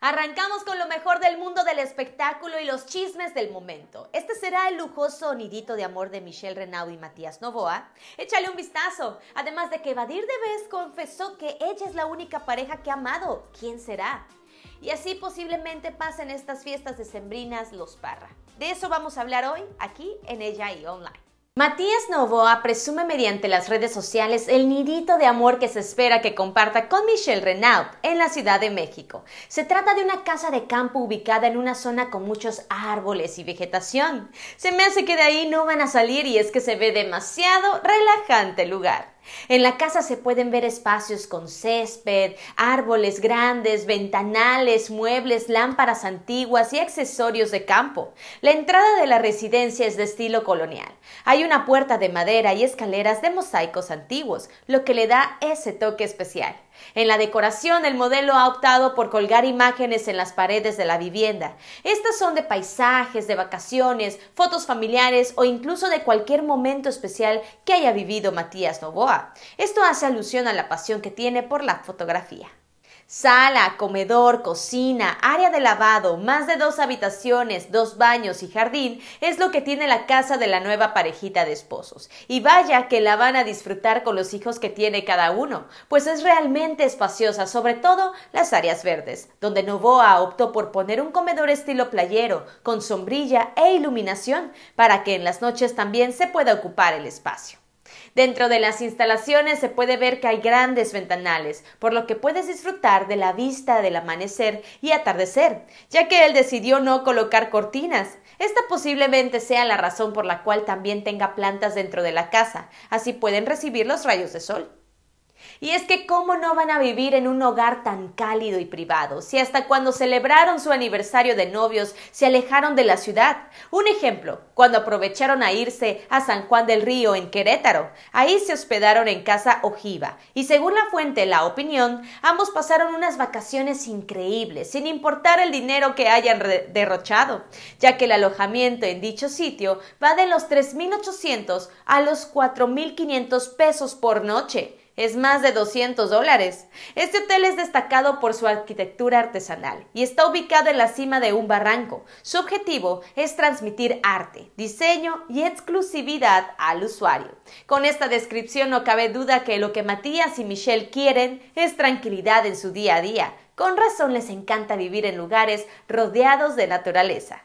Arrancamos con lo mejor del mundo del espectáculo y los chismes del momento. Este será el lujoso nidito de amor de Michelle Renaud y Matías Novoa. Échale un vistazo. Además de que Vadir Debes confesó que ella es la única pareja que ha amado. ¿Quién será? Y así posiblemente pasen estas fiestas decembrinas los Parra. De eso vamos a hablar hoy aquí en Ella y Online. Matías Novoa presume mediante las redes sociales el nidito de amor que se espera que comparta con Michelle Renaud en la Ciudad de México. Se trata de una casa de campo ubicada en una zona con muchos árboles y vegetación. Se me hace que de ahí no van a salir y es que se ve demasiado relajante el lugar. En la casa se pueden ver espacios con césped, árboles grandes, ventanales, muebles, lámparas antiguas y accesorios de campo. La entrada de la residencia es de estilo colonial. Hay una puerta de madera y escaleras de mosaicos antiguos, lo que le da ese toque especial. En la decoración, el modelo ha optado por colgar imágenes en las paredes de la vivienda. Estas son de paisajes, de vacaciones, fotos familiares o incluso de cualquier momento especial que haya vivido Matías Novoa. Esto hace alusión a la pasión que tiene por la fotografía. Sala, comedor, cocina, área de lavado, más de dos habitaciones, dos baños y jardín es lo que tiene la casa de la nueva parejita de esposos. Y vaya que la van a disfrutar con los hijos que tiene cada uno, pues es realmente espaciosa, sobre todo las áreas verdes, donde Novoa optó por poner un comedor estilo playero, con sombrilla e iluminación, para que en las noches también se pueda ocupar el espacio. Dentro de las instalaciones se puede ver que hay grandes ventanales, por lo que puedes disfrutar de la vista del amanecer y atardecer, ya que él decidió no colocar cortinas. Esta posiblemente sea la razón por la cual también tenga plantas dentro de la casa, así pueden recibir los rayos de sol. Y es que cómo no van a vivir en un hogar tan cálido y privado, si hasta cuando celebraron su aniversario de novios se alejaron de la ciudad. Un ejemplo, cuando aprovecharon a irse a San Juan del Río en Querétaro, ahí se hospedaron en casa Ojiva y según la fuente La Opinión, ambos pasaron unas vacaciones increíbles, sin importar el dinero que hayan derrochado, ya que el alojamiento en dicho sitio va de los 3.800 a los 4.500 pesos por noche es más de 200 dólares. Este hotel es destacado por su arquitectura artesanal y está ubicado en la cima de un barranco. Su objetivo es transmitir arte, diseño y exclusividad al usuario. Con esta descripción no cabe duda que lo que Matías y Michelle quieren es tranquilidad en su día a día. Con razón les encanta vivir en lugares rodeados de naturaleza.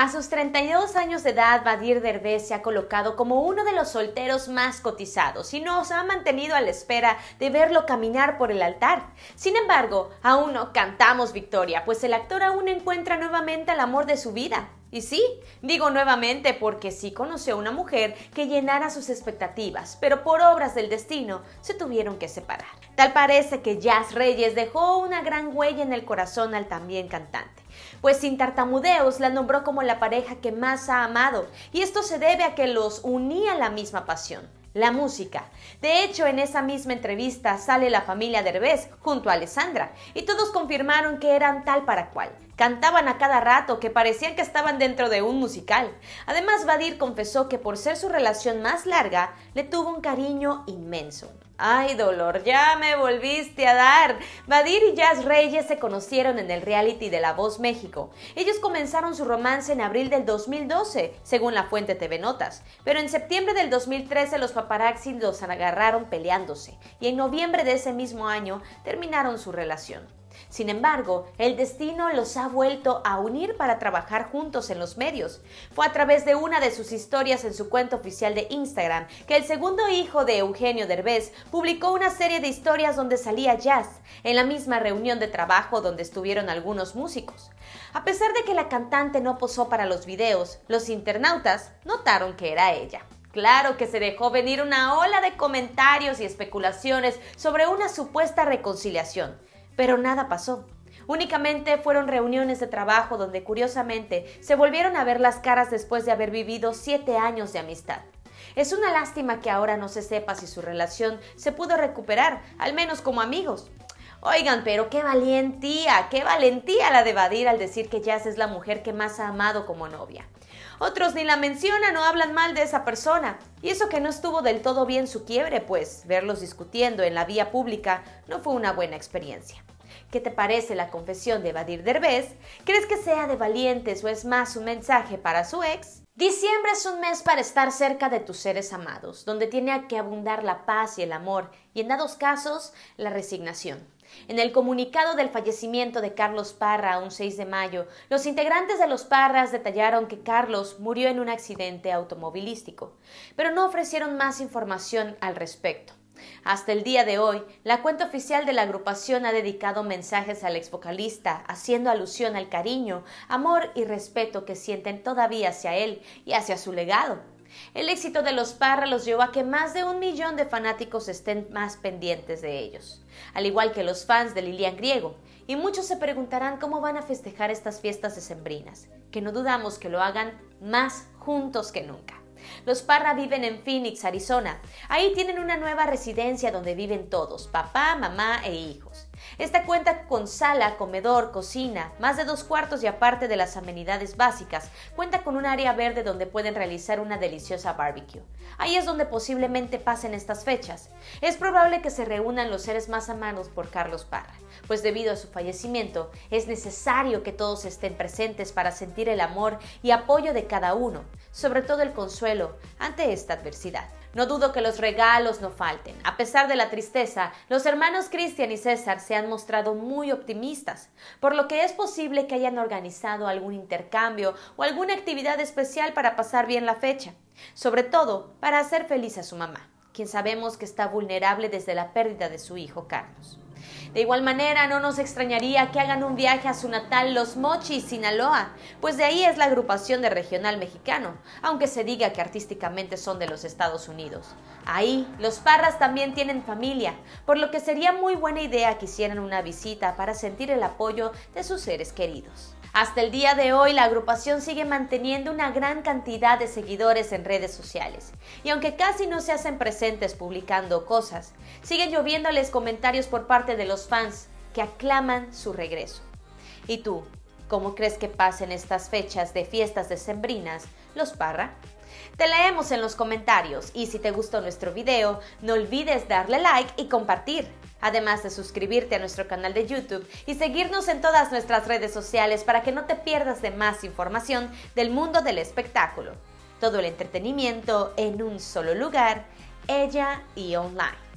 A sus 32 años de edad, Badir Derbez se ha colocado como uno de los solteros más cotizados y nos ha mantenido a la espera de verlo caminar por el altar. Sin embargo, aún no cantamos victoria, pues el actor aún encuentra nuevamente el amor de su vida. Y sí, digo nuevamente porque sí conoció a una mujer que llenara sus expectativas, pero por obras del destino se tuvieron que separar. Tal parece que Jazz Reyes dejó una gran huella en el corazón al también cantante, pues sin tartamudeos la nombró como la pareja que más ha amado, y esto se debe a que los unía la misma pasión la música. De hecho, en esa misma entrevista sale la familia Derbez junto a Alessandra y todos confirmaron que eran tal para cual. Cantaban a cada rato que parecían que estaban dentro de un musical. Además, Vadir confesó que por ser su relación más larga, le tuvo un cariño inmenso. Ay, dolor, ya me volviste a dar. Badir y Jazz Reyes se conocieron en el reality de La Voz México. Ellos comenzaron su romance en abril del 2012, según la fuente TV Notas, pero en septiembre del 2013 los paparazzi los agarraron peleándose y en noviembre de ese mismo año terminaron su relación. Sin embargo, el destino los ha vuelto a unir para trabajar juntos en los medios. Fue a través de una de sus historias en su cuenta oficial de Instagram que el segundo hijo de Eugenio Derbez publicó una serie de historias donde salía jazz, en la misma reunión de trabajo donde estuvieron algunos músicos. A pesar de que la cantante no posó para los videos, los internautas notaron que era ella. Claro que se dejó venir una ola de comentarios y especulaciones sobre una supuesta reconciliación pero nada pasó. Únicamente fueron reuniones de trabajo donde curiosamente se volvieron a ver las caras después de haber vivido siete años de amistad. Es una lástima que ahora no se sepa si su relación se pudo recuperar, al menos como amigos. Oigan, pero qué valentía, qué valentía la de Badir al decir que Jazz es la mujer que más ha amado como novia. Otros ni la mencionan o hablan mal de esa persona. Y eso que no estuvo del todo bien su quiebre, pues verlos discutiendo en la vía pública no fue una buena experiencia. ¿Qué te parece la confesión de Badir Derbez? ¿Crees que sea de valientes o es más un mensaje para su ex? Diciembre es un mes para estar cerca de tus seres amados, donde tiene que abundar la paz y el amor, y en dados casos, la resignación. En el comunicado del fallecimiento de Carlos Parra un 6 de mayo, los integrantes de los Parras detallaron que Carlos murió en un accidente automovilístico, pero no ofrecieron más información al respecto. Hasta el día de hoy, la cuenta oficial de la agrupación ha dedicado mensajes al ex vocalista, haciendo alusión al cariño, amor y respeto que sienten todavía hacia él y hacia su legado. El éxito de los Parra los llevó a que más de un millón de fanáticos estén más pendientes de ellos, al igual que los fans de Lilian Griego, y muchos se preguntarán cómo van a festejar estas fiestas decembrinas, que no dudamos que lo hagan más juntos que nunca. Los Parra viven en Phoenix, Arizona. Ahí tienen una nueva residencia donde viven todos, papá, mamá e hijo. Esta cuenta con sala, comedor, cocina, más de dos cuartos y aparte de las amenidades básicas, cuenta con un área verde donde pueden realizar una deliciosa barbecue. Ahí es donde posiblemente pasen estas fechas. Es probable que se reúnan los seres más amados por Carlos Parra, pues debido a su fallecimiento es necesario que todos estén presentes para sentir el amor y apoyo de cada uno, sobre todo el consuelo ante esta adversidad. No dudo que los regalos no falten. A pesar de la tristeza, los hermanos Cristian y César se han mostrado muy optimistas, por lo que es posible que hayan organizado algún intercambio o alguna actividad especial para pasar bien la fecha, sobre todo para hacer feliz a su mamá, quien sabemos que está vulnerable desde la pérdida de su hijo Carlos. De igual manera, no nos extrañaría que hagan un viaje a su natal Los Mochis, Sinaloa, pues de ahí es la agrupación de regional mexicano, aunque se diga que artísticamente son de los Estados Unidos. Ahí, los Parras también tienen familia, por lo que sería muy buena idea que hicieran una visita para sentir el apoyo de sus seres queridos. Hasta el día de hoy, la agrupación sigue manteniendo una gran cantidad de seguidores en redes sociales, y aunque casi no se hacen presentes publicando cosas, siguen lloviéndoles comentarios por parte de los fans que aclaman su regreso. ¿Y tú? ¿Cómo crees que pasen estas fechas de fiestas decembrinas los Parra? Te leemos en los comentarios y si te gustó nuestro video, no olvides darle like y compartir. Además de suscribirte a nuestro canal de YouTube y seguirnos en todas nuestras redes sociales para que no te pierdas de más información del mundo del espectáculo. Todo el entretenimiento en un solo lugar, ella y online.